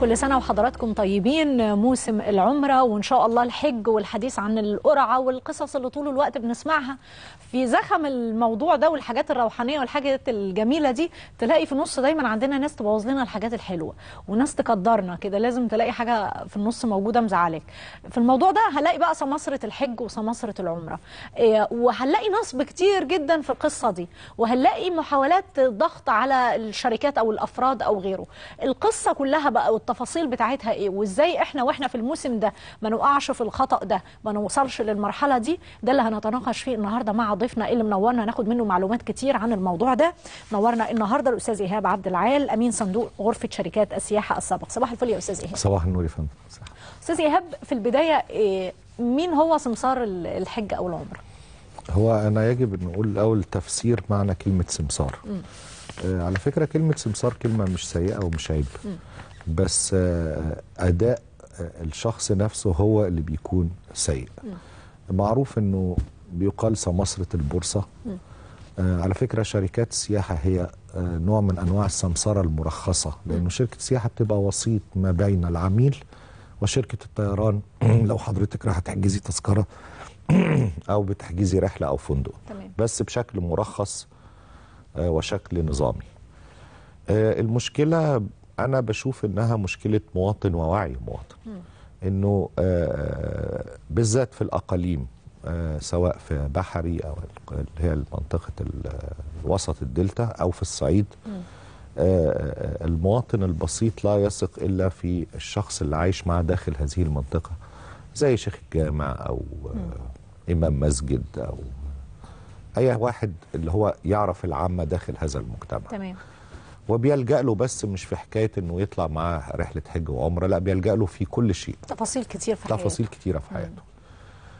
كل سنة وحضراتكم طيبين موسم العمرة وإن شاء الله الحج والحديث عن القرعة والقصص اللي طول الوقت بنسمعها في زخم الموضوع ده والحاجات الروحانية والحاجات الجميلة دي تلاقي في النص دايما عندنا ناس تبوظ لنا الحاجات الحلوة وناس تقدرنا كده لازم تلاقي حاجة في النص موجودة مزعلك في الموضوع ده هلاقي بقى سماسرة الحج وسماسرة العمرة إيه، وهنلاقي نصب كتير جدا في القصة دي وهنلاقي محاولات ضغط على الشركات أو الأفراد أو غيره القصة كلها بقى التفاصيل بتاعتها ايه وازاي احنا واحنا في الموسم ده ما نقعش في الخطا ده ما نوصلش للمرحله دي ده اللي هنتناقش فيه النهارده مع ضيفنا اللي منورنا هناخد منه معلومات كتير عن الموضوع ده نورنا النهارده الاستاذ ايهاب عبد العال امين صندوق غرفه شركات السياحه السابق صباح الفل يا استاذ ايهاب صباح النور يا فندم استاذ ايهاب في البدايه إيه، مين هو سمسار الحج او العمره هو انا يجب ان اقول الاول تفسير معنى كلمه سمسار آه، على فكره كلمه سمسار كلمه مش سيئه ومش عيب م. بس آه، اداء آه، الشخص نفسه هو اللي بيكون سيء معروف انه بيقال سمسره البورصه آه، على فكره شركات السياحه هي نوع من انواع السمسره المرخصه لانه شركه السياحه بتبقى وسيط ما بين العميل وشركه الطيران لو حضرتك راح تحجزي تذكره او بتحجزي رحله او فندق تمام. بس بشكل مرخص وشكل نظامي المشكله انا بشوف انها مشكله مواطن ووعي مواطن انه آه، بالذات في الاقاليم آه، سواء في بحري او اللي هي منطقه الوسط الدلتا او في الصعيد آه، المواطن البسيط لا يثق الا في الشخص اللي عايش معه داخل هذه المنطقه زي شيخ الجامع او امام مسجد او اي واحد اللي هو يعرف العامه داخل هذا المجتمع تمام وبيلجأ له بس مش في حكاية انه يطلع معاه رحلة حج وعمرة لا بيلجأ له في كل شيء تفاصيل كتير في حياته تفاصيل كتيرة في حياته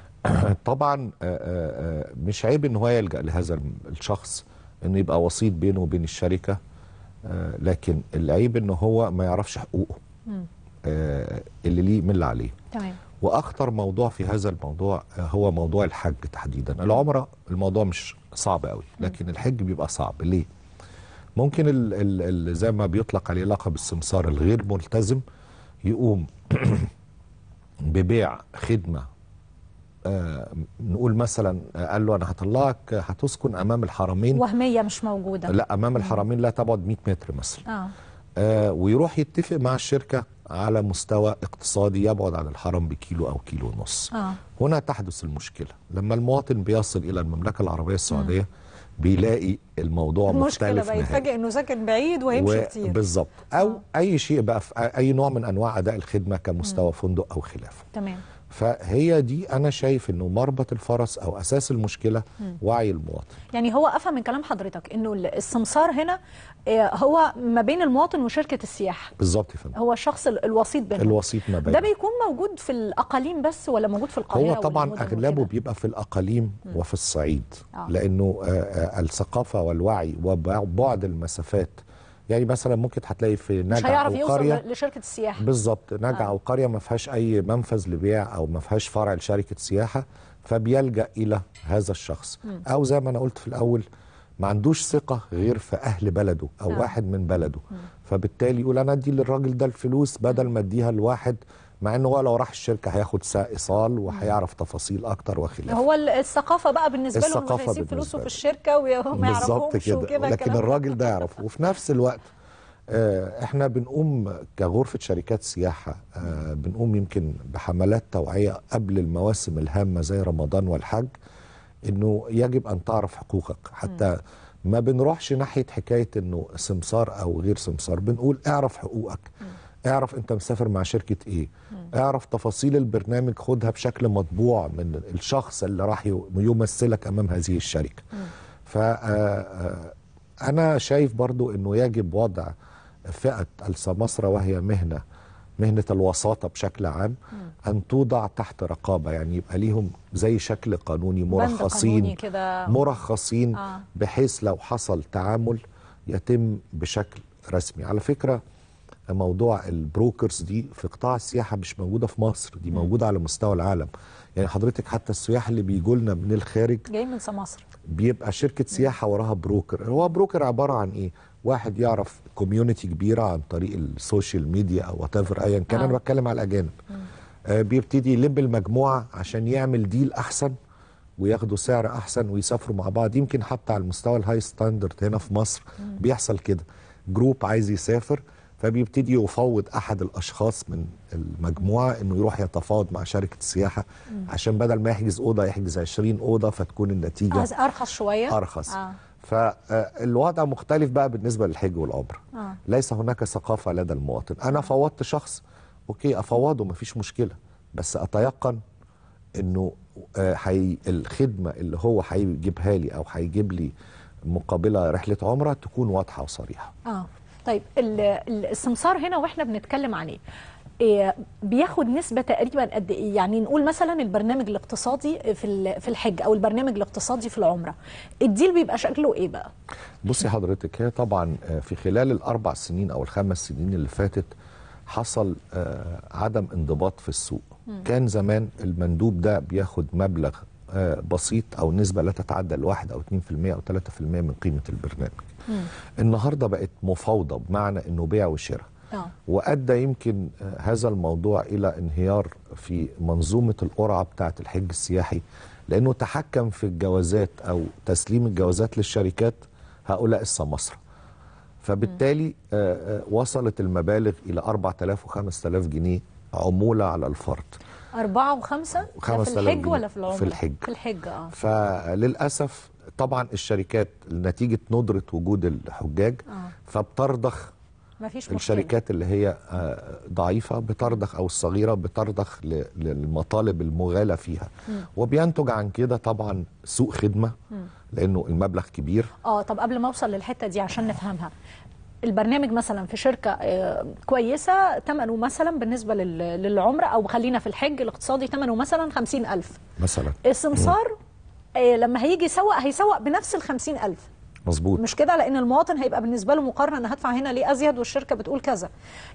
طبعا آه، آه، آه، مش عيب ان هو يلجأ لهذا الشخص انه يبقى وسيط بينه وبين الشركة لكن العيب ان هو ما يعرفش حقوقه اللي ليه من اللي عليه تمام واخطر موضوع في هذا الموضوع هو موضوع الحج تحديدا العمره الموضوع مش صعب قوي لكن الحج بيبقى صعب ليه ممكن الـ الـ الـ زي ما بيطلق عليه لقب السمسار الغير ملتزم يقوم ببيع خدمة آه نقول مثلا قال له أنا هطلعك هتسكن أمام الحرمين وهمية مش موجودة لا أمام الحرمين لا تبعد 100 متر مثلا آه. آه ويروح يتفق مع الشركة على مستوى اقتصادي يبعد عن الحرم بكيلو أو كيلو ونص آه. هنا تحدث المشكلة لما المواطن بيصل إلى المملكة العربية السعودية م. بيلاقي الموضوع مختلف بقى يتفاجئ انه ساكن بعيد وهيمشي كتير بالظبط او آه. اي شيء بقى في اي نوع من انواع اداء الخدمه كمستوى م. فندق او خلافه تمام فهي دي انا شايف انه مربط الفرس او اساس المشكله وعي المواطن يعني هو افهم من كلام حضرتك انه السمسار هنا آه، هو ما بين المواطن وشركه السياحه بالظبط يا فندم هو الشخص الوسيط بينهم الوسيط ما بينهم ده بيكون موجود في الاقاليم بس ولا موجود في القاهره هو طبعا اغلبه بيبقى في الاقاليم وفي الصعيد آه. لانه آه، آه، الثقافه والوعي وبعد المسافات يعني مثلا ممكن هتلاقي في نجع مش هيعرف أو قرية يوصل لشركه السياحه بالظبط نجع آه. او قريه ما فيهاش اي منفذ لبيع او ما فيهاش فرع لشركه سياحه فبيلجا الى هذا الشخص م. او زي ما انا قلت في الاول ما عندوش ثقه غير في اهل بلده او آه. واحد من بلده م. فبالتالي يقول انا ادي للراجل ده الفلوس بدل ما اديها لواحد مع انه هو لو راح الشركه هياخد ايصال وهيعرف تفاصيل اكتر وخلافه هو الثقافه بقى بالنسبه له انه هيسيب فلوسه في الشركه وهم يعرفوش كده, كده لكن الراجل ده يعرف وفي نفس الوقت آه، احنا بنقوم كغرفه شركات سياحه آه، بنقوم يمكن بحملات توعيه قبل المواسم الهامه زي رمضان والحج انه يجب ان تعرف حقوقك حتى ما بنروحش ناحيه حكايه انه سمسار او غير سمسار بنقول اعرف حقوقك اعرف انت مسافر مع شركه ايه اعرف تفاصيل البرنامج خدها بشكل مطبوع من الشخص اللي راح يمثلك امام هذه الشركه ف آه، آه، انا شايف برضو انه يجب وضع فئه السماسره وهي مهنه مهنه الوساطه بشكل عام ان توضع تحت رقابه يعني يبقى ليهم زي شكل قانوني مرخصين قانوني مرخصين آه. بحيث لو حصل تعامل يتم بشكل رسمي على فكره موضوع البروكرز دي في قطاع السياحه مش موجوده في مصر دي موجوده على مستوى العالم يعني حضرتك حتى السياح اللي بيجوا لنا من الخارج جاي من مصر بيبقى شركه سياحه وراها بروكر هو بروكر عباره عن ايه واحد يعرف كوميونتي كبيره عن طريق السوشيال ميديا او وات ايفر ايا كان انا آه. بتكلم على الاجانب آه بيبتدي يلم المجموعه عشان يعمل ديل احسن وياخدوا سعر احسن ويسافروا مع بعض يمكن حتى على المستوى الهاي ستاندرد هنا في مصر مم. بيحصل كده جروب عايز يسافر فبيبتدي يفوض احد الاشخاص من المجموعه انه يروح يتفاوض مع شركه السياحه عشان بدل ما يحجز اوضه يحجز 20 اوضه فتكون النتيجه ارخص شويه ارخص آه. فالوضع آه، مختلف بقى بالنسبه للحج والعمره آه. ليس هناك ثقافه لدى المواطن انا آه. فوضت شخص اوكي افوضه ما فيش مشكله بس اتيقن انه حي آه، الخدمه اللي هو هيجيبها لي او هيجيب لي مقابله رحله عمره تكون واضحه وصريحه آه. طيب السمسار هنا واحنا بنتكلم عليه إيه، بياخد نسبة تقريبا قد ايه؟ يعني نقول مثلا البرنامج الاقتصادي في في الحج او البرنامج الاقتصادي في العمرة. الديل بيبقى شكله ايه بقى؟ بصي حضرتك هي طبعا آه، في خلال الاربع سنين او الخمس سنين اللي فاتت حصل آه، عدم انضباط في السوق. م. كان زمان المندوب ده بياخد مبلغ آه، بسيط او نسبه لا تتعدى الواحد او 2% او 3% من قيمه البرنامج. النهارده بقت مفاوضه بمعنى انه بيع وشراء آه. وادى يمكن هذا الموضوع الى انهيار في منظومه القرعه بتاعه الحج السياحي لانه تحكم في الجوازات او تسليم الجوازات للشركات هؤلاء السماسره فبالتالي آه، آه، وصلت المبالغ الى 4000 و5000 جنيه عموله على الفرد 4 و5 في الحج جنيه. ولا في العمر؟ في الحج في الحج اه فللأسف طبعا الشركات نتيجه ندره وجود الحجاج آه. فبترضخ مفيش الشركات اللي هي آه، ضعيفه بترضخ او الصغيره بترضخ للمطالب المغالى فيها وبينتج عن كده طبعا سوء خدمه لانه المبلغ كبير اه طب قبل ما اوصل للحته دي عشان نفهمها البرنامج مثلا في شركه آه، كويسه ثمنه مثلا بالنسبه للعمره او خلينا في الحج الاقتصادي ثمنه مثلا 50000 مثلا السمسار آه، لما هيجي يسوق هيسوق بنفس ال 50000 مظبوط مش كده لان المواطن هيبقى بالنسبه له مقارنه انا هدفع هنا ليه ازيد والشركه بتقول كذا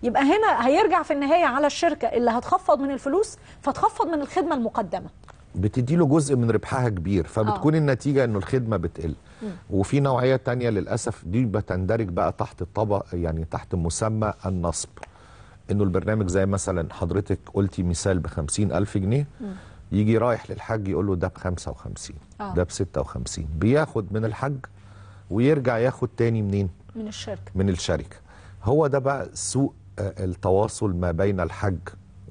يبقى هنا هيرجع في النهايه على الشركه اللي هتخفض من الفلوس فتخفض من الخدمه المقدمه بتدي له جزء من ربحها كبير فبتكون آه. النتيجه انه الخدمه بتقل م. وفي نوعيه تانية للاسف دي بتندرج بقى تحت الطبق يعني تحت مسمى النصب انه البرنامج زي مثلا حضرتك قلتي مثال ب ألف جنيه م. يجي رايح للحج يقول له ده ب 55 آه. ده ب 56 بياخد من الحج ويرجع ياخد تاني منين؟ من الشركه من الشركه هو ده بقى سوء آه، التواصل ما بين الحج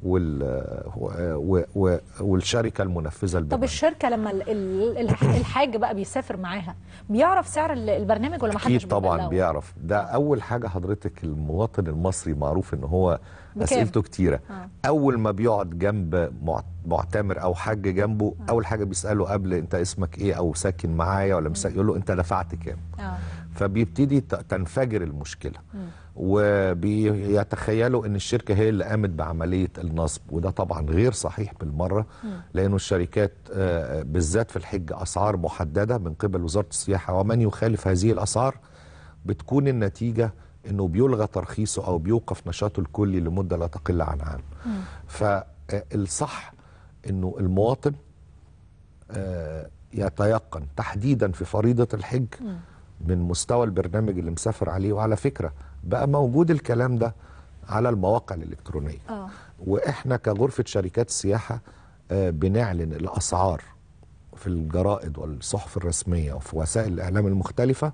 وال والشركه المنفذه البرنامج طب الشركه لما الحاج بقى بيسافر معاها بيعرف سعر البرنامج ولا ما حدش طبعا بيعرف ده اول حاجه حضرتك المواطن المصري معروف ان هو اسئلته كتيره آه. اول ما بيقعد جنب معتمر او حاج جنبه آه. اول حاجه بيساله قبل انت اسمك ايه او ساكن معايا ولا مساكن يقول له انت دفعت كام آه. فبيبتدي تنفجر المشكله وبيتخيلوا ان الشركه هي اللي قامت بعمليه النصب وده طبعا غير صحيح بالمره لانه الشركات آه، بالذات في الحج اسعار محدده من قبل وزاره السياحه ومن يخالف هذه الاسعار بتكون النتيجه انه بيلغى ترخيصه او بيوقف نشاطه الكلي لمده لا تقل عن عام. فالصح آه، انه المواطن آه، يتيقن تحديدا في فريضه الحج من مستوى البرنامج اللي مسافر عليه وعلى فكرة بقى موجود الكلام ده على المواقع الإلكترونية أوه. وإحنا كغرفة شركات السياحة آه، بنعلن الأسعار في الجرائد والصحف الرسمية وفي وسائل الإعلام المختلفة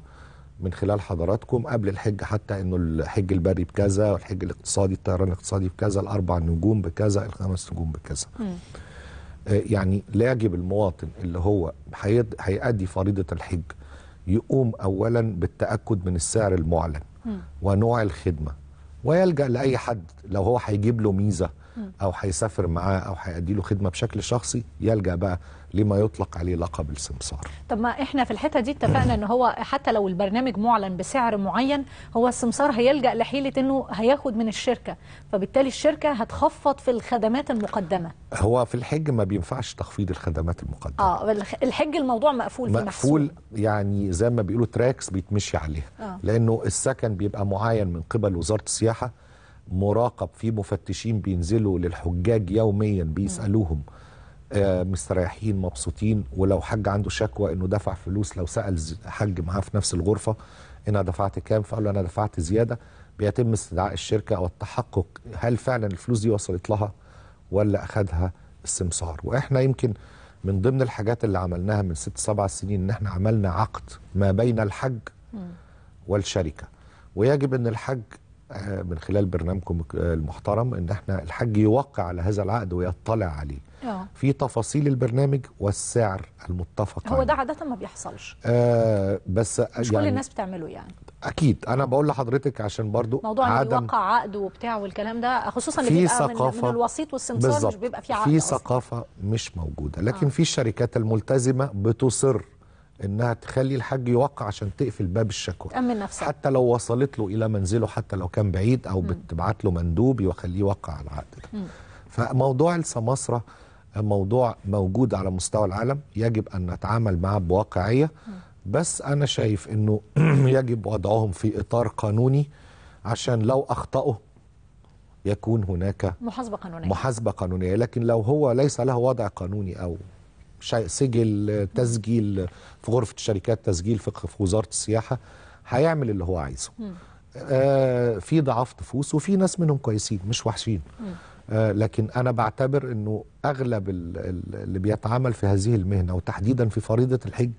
من خلال حضراتكم قبل الحج حتى انه الحج البري بكذا والحج الاقتصادي الطيران الاقتصادي بكذا الاربع نجوم بكذا الخمس نجوم بكذا م. آه، يعني لا يجب المواطن اللي هو هيأدي فريضة الحج يقوم أولا بالتأكد من السعر المعلن ونوع الخدمة ويلجأ لأي حد لو هو هيجيب له ميزة او هيسافر معاه او هيأدي له خدمه بشكل شخصي يلجا بقى لما يطلق عليه لقب السمسار طب ما احنا في الحته دي اتفقنا ان هو حتى لو البرنامج معلن بسعر معين هو السمسار هيلجا لحيله انه هياخد من الشركه فبالتالي الشركه هتخفض في الخدمات المقدمه هو في الحج ما بينفعش تخفيض الخدمات المقدمه اه الحج الموضوع مقفول في مقفول يعني زي ما بيقولوا تراكس بيتمشي عليها آه. لانه السكن بيبقى معين من قبل وزاره السياحه مراقب في مفتشين بينزلوا للحجاج يوميا بيسالوهم آه مستريحين مبسوطين ولو حج عنده شكوى انه دفع فلوس لو سال حج معاه في نفس الغرفه انا دفعت كام فقال له انا دفعت زياده بيتم استدعاء الشركه او التحقق هل فعلا الفلوس دي وصلت لها ولا اخذها السمسار واحنا يمكن من ضمن الحاجات اللي عملناها من ست سبع سنين ان احنا عملنا عقد ما بين الحج والشركه ويجب ان الحج آه، من خلال برنامجكم آه، المحترم ان احنا الحج يوقع على هذا العقد ويطلع عليه أوه. في تفاصيل البرنامج والسعر المتفق هو ده عاده ما بيحصلش آه بس آه، مش يعني كل الناس بتعمله يعني اكيد انا بقول لحضرتك عشان برضو موضوع عدم يوقع عقد وبتاع والكلام ده خصوصا اللي بيبقى ثقافة من, من الوسيط والسمسار مش بيبقى فيه عقد في ثقافه مش موجوده لكن آه. في الشركات الملتزمه بتصر انها تخلي الحاج يوقع عشان تقفل باب الشكوى تامن نفسها حتى لو وصلت له الى منزله حتى لو كان بعيد او بتبعت له مندوب يخليه يوقع على العقد ده فموضوع السماسره موضوع موجود على مستوى العالم يجب ان نتعامل معه بواقعيه بس انا شايف انه يجب وضعهم في اطار قانوني عشان لو اخطاوا يكون هناك محاسبه قانونيه محاسبه قانونيه لكن لو هو ليس له وضع قانوني او سجل تسجيل في غرفه الشركات تسجيل في وزاره السياحه هيعمل اللي هو عايزه آه في ضعاف نفوس وفي ناس منهم كويسين مش وحشين آه لكن انا بعتبر انه اغلب اللي بيتعامل في هذه المهنه وتحديدا في فريضه الحج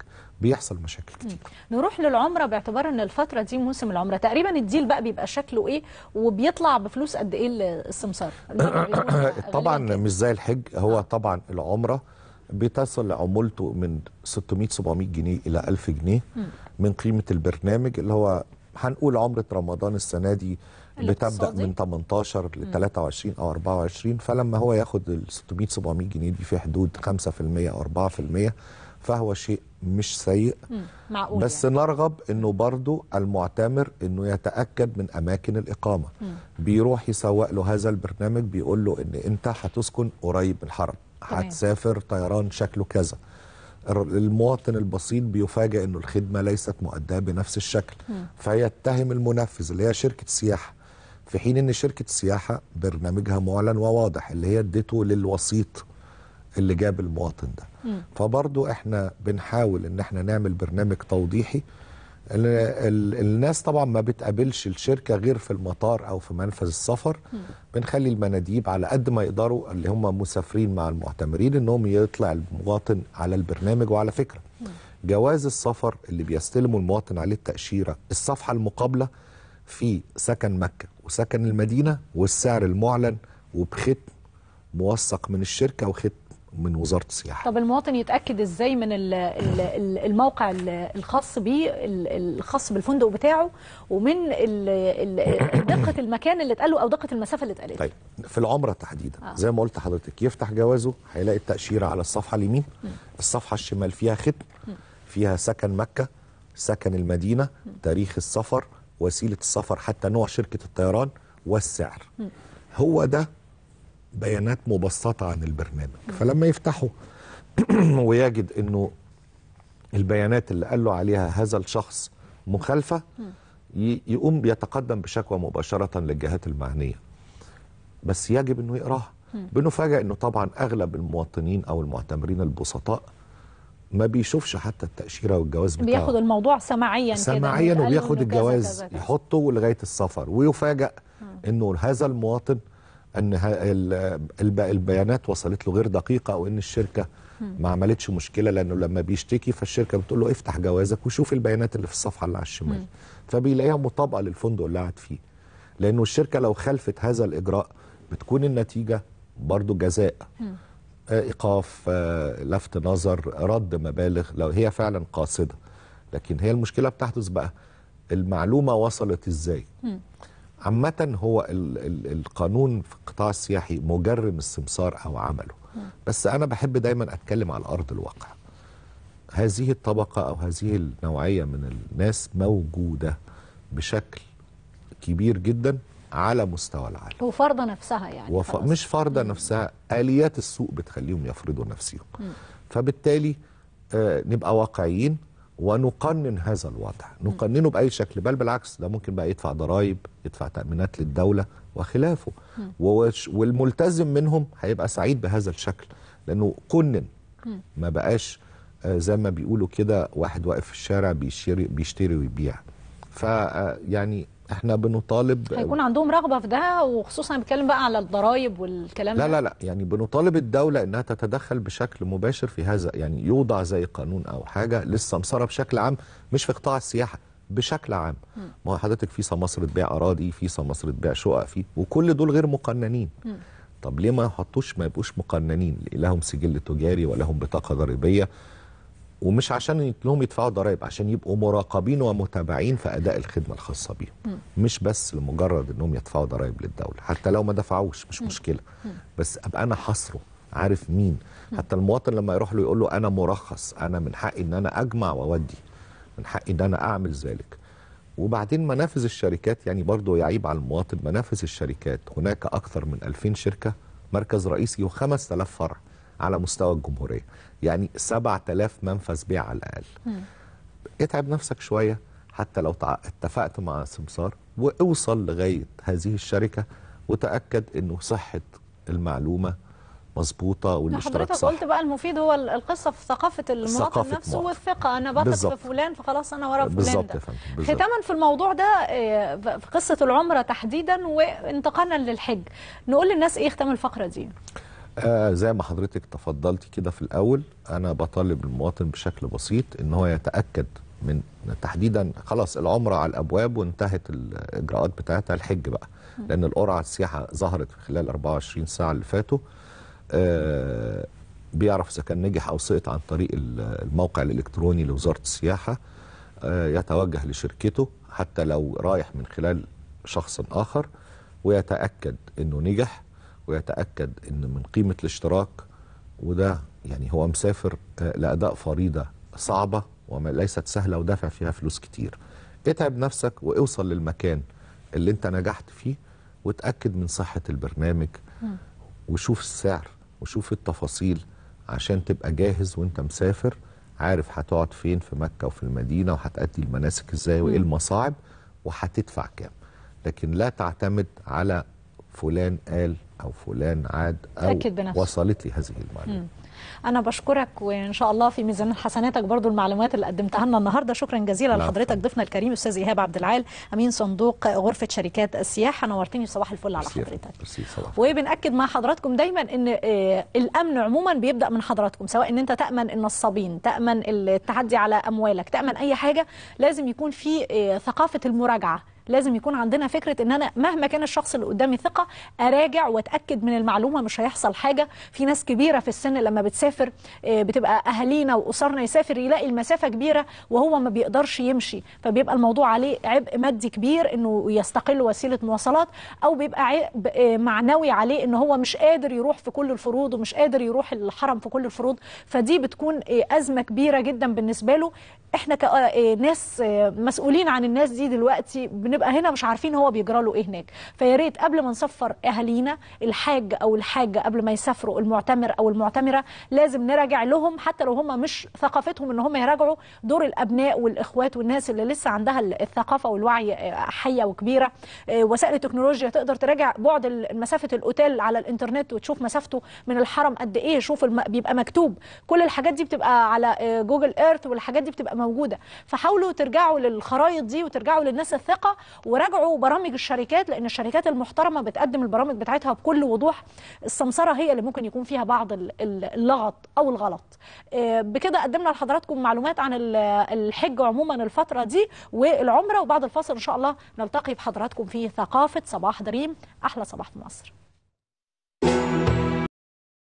بيحصل مشاكل كتير نروح للعمره باعتبار ان الفتره دي موسم العمره تقريبا الديل بقى بيبقى شكله ايه وبيطلع بفلوس قد ايه السمسار طبعا مش زي الحج هو آه. طبعا العمره بتصل عمولته من 600 700 جنيه الى 1000 جنيه من قيمه البرنامج اللي هو هنقول عمره رمضان السنه دي بتبدا من 18 ل 23 او 24 فلما هو ياخد ال 600 700 جنيه دي في حدود 5% او 4% فهو شيء مش سيء معقول بس يعني. نرغب انه برضه المعتمر انه يتاكد من اماكن الاقامه مم. بيروح يسوق له هذا البرنامج بيقول له ان انت هتسكن قريب من الحرم هتسافر طيران شكله كذا المواطن البسيط بيفاجئ انه الخدمه ليست مؤداه بنفس الشكل فيتهم المنفذ اللي هي شركه سياحه في حين ان شركه السياحه برنامجها معلن وواضح اللي هي اديته للوسيط اللي جاب المواطن ده فبرضه احنا بنحاول ان احنا نعمل برنامج توضيحي الناس طبعا ما بتقابلش الشركه غير في المطار او في منفذ السفر بنخلي المناديب على قد ما يقدروا اللي هم مسافرين مع المعتمرين انهم يطلع المواطن على البرنامج وعلى فكره جواز السفر اللي بيستلمه المواطن عليه التاشيره الصفحه المقابله في سكن مكه وسكن المدينه والسعر المعلن وبختم موثق من الشركه وختم من وزاره السياحه طب المواطن يتاكد ازاي من الموقع الخاص بيه الخاص بالفندق بتاعه ومن دقه المكان اللي اتقاله او دقه المسافه اللي اتقالت طيب في العمره تحديدا آه. زي ما قلت لحضرتك يفتح جوازه هيلاقي التاشيره على الصفحه اليمين الصفحه الشمال فيها ختم فيها سكن مكه سكن المدينه تاريخ السفر وسيله السفر حتى نوع شركه الطيران والسعر هو ده بيانات مبسطه عن البرنامج فلما يفتحه ويجد انه البيانات اللي قال له عليها هذا الشخص مخالفه يقوم يتقدم بشكوى مباشره للجهات المعنيه بس يجب انه يقراها بنفاجئ انه طبعا اغلب المواطنين او المعتمرين البسطاء ما بيشوفش حتى التاشيره والجواز بتاعه بياخد الموضوع سماعيا سماعيا وبياخد الجواز كذا كذا. يحطه لغايه السفر ويفاجئ انه هذا المواطن ان البيانات وصلت له غير دقيقه او ان الشركه ما عملتش مشكله لانه لما بيشتكي فالشركه بتقول له افتح جوازك وشوف البيانات اللي في الصفحه اللي على الشمال فبيلاقيها مطابقه للفندق اللي قاعد فيه لانه الشركه لو خالفت هذا الاجراء بتكون النتيجه برضه جزاء آه، ايقاف آه، لفت نظر رد مبالغ لو هي فعلا قاصده لكن هي المشكله بتحدث بقى المعلومه وصلت ازاي عامة هو القانون في القطاع السياحي مجرم السمسار أو عمله بس أنا بحب دايما أتكلم على أرض الواقع هذه الطبقة أو هذه النوعية من الناس موجودة بشكل كبير جدا على مستوى العالم وفرضة نفسها يعني وف... مش فرضة نفسها آليات السوق بتخليهم يفرضوا نفسهم فبالتالي آه نبقى واقعيين ونقنن هذا الوضع نقننه بأي شكل بل بالعكس ده ممكن بقى يدفع ضرائب يدفع تأمينات للدولة وخلافه والملتزم منهم هيبقى سعيد بهذا الشكل لأنه قنن ما بقاش آه، زي ما بيقولوا كده واحد واقف في الشارع بيشتري, بيشتري ويبيع فيعني آه، احنا بنطالب هيكون عندهم رغبه في ده وخصوصا بنتكلم بقى على الضرائب والكلام لا لا لا يعني بنطالب الدوله انها تتدخل بشكل مباشر في هذا يعني يوضع زي قانون او حاجه للسمسره بشكل عام مش في قطاع السياحه بشكل عام ما هو حضرتك في مصر بيع اراضي في مصر بيع شقق في وكل دول غير مقننين طب ليه ما يحطوش ما يبقوش مقننين لهم سجل تجاري ولهم بطاقه ضريبيه ومش عشان انهم يدفعوا ضرائب عشان يبقوا مراقبين ومتابعين في اداء الخدمه الخاصه بيهم مش بس لمجرد انهم يدفعوا ضرائب للدوله حتى لو ما دفعوش مش مشكله بس ابقى انا حصره عارف مين حتى المواطن لما يروح له يقول له انا مرخص انا من حقي ان انا اجمع واودي من حقي ان انا اعمل ذلك وبعدين منافذ الشركات يعني برضه يعيب على المواطن منافذ الشركات هناك اكثر من 2000 شركه مركز رئيسي و5000 فرع على مستوى الجمهوريه يعني 7000 منفذ بيع على الاقل مم. اتعب نفسك شويه حتى لو اتفقت مع سمسار واوصل لغايه هذه الشركه وتاكد انه صحه المعلومه مظبوطه والاشتراك حضرتك صح حضرتك قلت بقى المفيد هو القصه في ثقافه المواطن نفسه مواطن. والثقه انا بثق في فلان فخلاص انا ورا فلان ده ختاما في الموضوع ده آه، في قصه العمره تحديدا وانتقالا للحج نقول للناس ايه ختام الفقره دي آه زي ما حضرتك تفضلتي كده في الاول انا بطالب المواطن بشكل بسيط ان هو يتاكد من تحديدا خلاص العمره على الابواب وانتهت الاجراءات بتاعتها الحج بقى لان القرعه السياحه ظهرت في خلال 24 ساعه اللي فاتوا آه بيعرف اذا كان نجح او سقط عن طريق الموقع الالكتروني لوزاره السياحه آه يتوجه لشركته حتى لو رايح من خلال شخص اخر ويتاكد انه نجح ويتاكد ان من قيمه الاشتراك وده يعني هو مسافر آه، لاداء فريضه صعبه وليست سهله ودافع فيها فلوس كتير اتعب نفسك واوصل للمكان اللي انت نجحت فيه وتاكد من صحه البرنامج وشوف السعر وشوف التفاصيل عشان تبقى جاهز وانت مسافر عارف هتقعد فين في مكه وفي المدينه وهتأدي المناسك ازاي وايه المصاعب وهتدفع كام لكن لا تعتمد على فلان قال او فلان عاد او وصلت لي هذه المعلومه انا بشكرك وان شاء الله في ميزان حسناتك برضو المعلومات اللي قدمتها لنا النهارده شكرا جزيلا لحضرتك ضيفنا الكريم استاذ ايهاب عبد العال امين صندوق غرفه شركات السياحه نورتني في صباح الفل على حضرتك وبناكد مع حضراتكم دايما ان آه، الامن عموما بيبدا من حضراتكم سواء ان انت تامن النصابين تامن التحدي على اموالك تامن اي حاجه لازم يكون في آه، ثقافه المراجعه لازم يكون عندنا فكره ان انا مهما كان الشخص اللي قدامي ثقه اراجع واتاكد من المعلومه مش هيحصل حاجه في ناس كبيره في السن لما بتسافر آه، بتبقى اهالينا واسرنا يسافر يلاقي المسافه كبيره وهو ما بيقدرش يمشي فبيبقى الموضوع عليه عبء مادي كبير انه يستقل وسيله مواصلات او بيبقى عبء آه، معنوي عليه ان هو مش قادر يروح في كل الفروض ومش قادر يروح الحرم في كل الفروض فدي بتكون آه، ازمه كبيره جدا بالنسبه له احنا كناس مسؤولين عن الناس دي دلوقتي بنبقى ونبقى هنا مش عارفين هو بيجرى له ايه هناك فيا ريت قبل ما نسفر اهالينا الحاج او الحاجه قبل ما يسافروا المعتمر او المعتمره لازم نراجع لهم حتى لو هم مش ثقافتهم ان هم يراجعوا دور الابناء والاخوات والناس اللي لسه عندها الثقافه والوعي آه، حيه وكبيره آه، وسائل التكنولوجيا تقدر تراجع بعد مسافه الاوتيل على الانترنت وتشوف مسافته من الحرم قد ايه شوف الم... بيبقى مكتوب كل الحاجات دي بتبقى على آه، جوجل ايرث والحاجات دي بتبقى موجوده فحاولوا ترجعوا للخرائط دي وترجعوا للناس الثقه وراجعوا برامج الشركات لان الشركات المحترمه بتقدم البرامج بتاعتها بكل وضوح السمسره هي اللي ممكن يكون فيها بعض اللغط او الغلط آه، بكده قدمنا لحضراتكم معلومات عن الحج عموما الفتره دي والعمره وبعد الفاصل ان شاء الله نلتقي بحضراتكم في ثقافه صباح دريم احلى صباح في مصر